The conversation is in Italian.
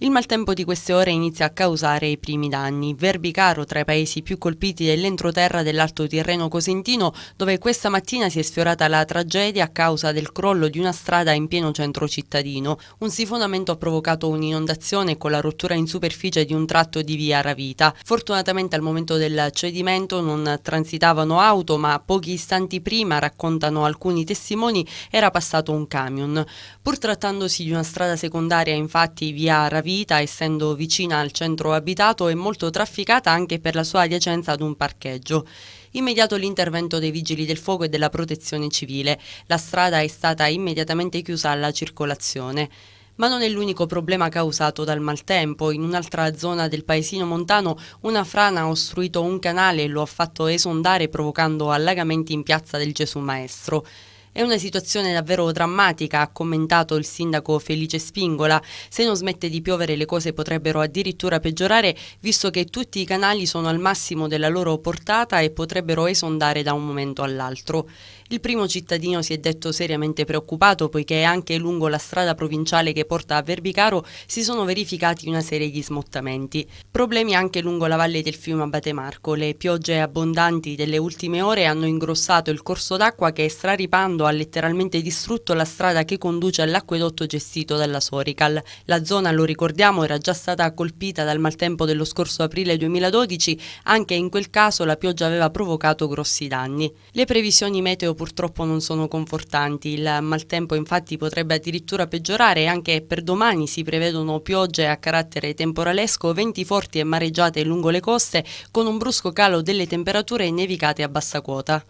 Il maltempo di queste ore inizia a causare i primi danni. Verbicaro tra i paesi più colpiti dell'entroterra dell'Alto Tirreno Cosentino, dove questa mattina si è sfiorata la tragedia a causa del crollo di una strada in pieno centro cittadino. Un sifonamento ha provocato un'inondazione con la rottura in superficie di un tratto di via Ravita. Fortunatamente al momento del cedimento non transitavano auto, ma pochi istanti prima, raccontano alcuni testimoni, era passato un camion. Pur trattandosi di una strada secondaria, infatti, via Ravita vita, essendo vicina al centro abitato e molto trafficata anche per la sua adiacenza ad un parcheggio. Immediato l'intervento dei vigili del fuoco e della protezione civile. La strada è stata immediatamente chiusa alla circolazione. Ma non è l'unico problema causato dal maltempo. In un'altra zona del paesino montano una frana ha ostruito un canale e lo ha fatto esondare provocando allagamenti in piazza del Gesù Maestro. È una situazione davvero drammatica, ha commentato il sindaco Felice Spingola. Se non smette di piovere le cose potrebbero addirittura peggiorare, visto che tutti i canali sono al massimo della loro portata e potrebbero esondare da un momento all'altro. Il primo cittadino si è detto seriamente preoccupato poiché anche lungo la strada provinciale che porta a Verbicaro si sono verificati una serie di smottamenti. Problemi anche lungo la valle del fiume Abate Marco. Le piogge abbondanti delle ultime ore hanno ingrossato il corso d'acqua che straripando ripando ha letteralmente distrutto la strada che conduce all'acquedotto gestito dalla Sorical. La zona, lo ricordiamo, era già stata colpita dal maltempo dello scorso aprile 2012, anche in quel caso la pioggia aveva provocato grossi danni. Le previsioni meteo purtroppo non sono confortanti, il maltempo infatti potrebbe addirittura peggiorare e anche per domani si prevedono piogge a carattere temporalesco, venti forti e mareggiate lungo le coste con un brusco calo delle temperature e nevicate a bassa quota.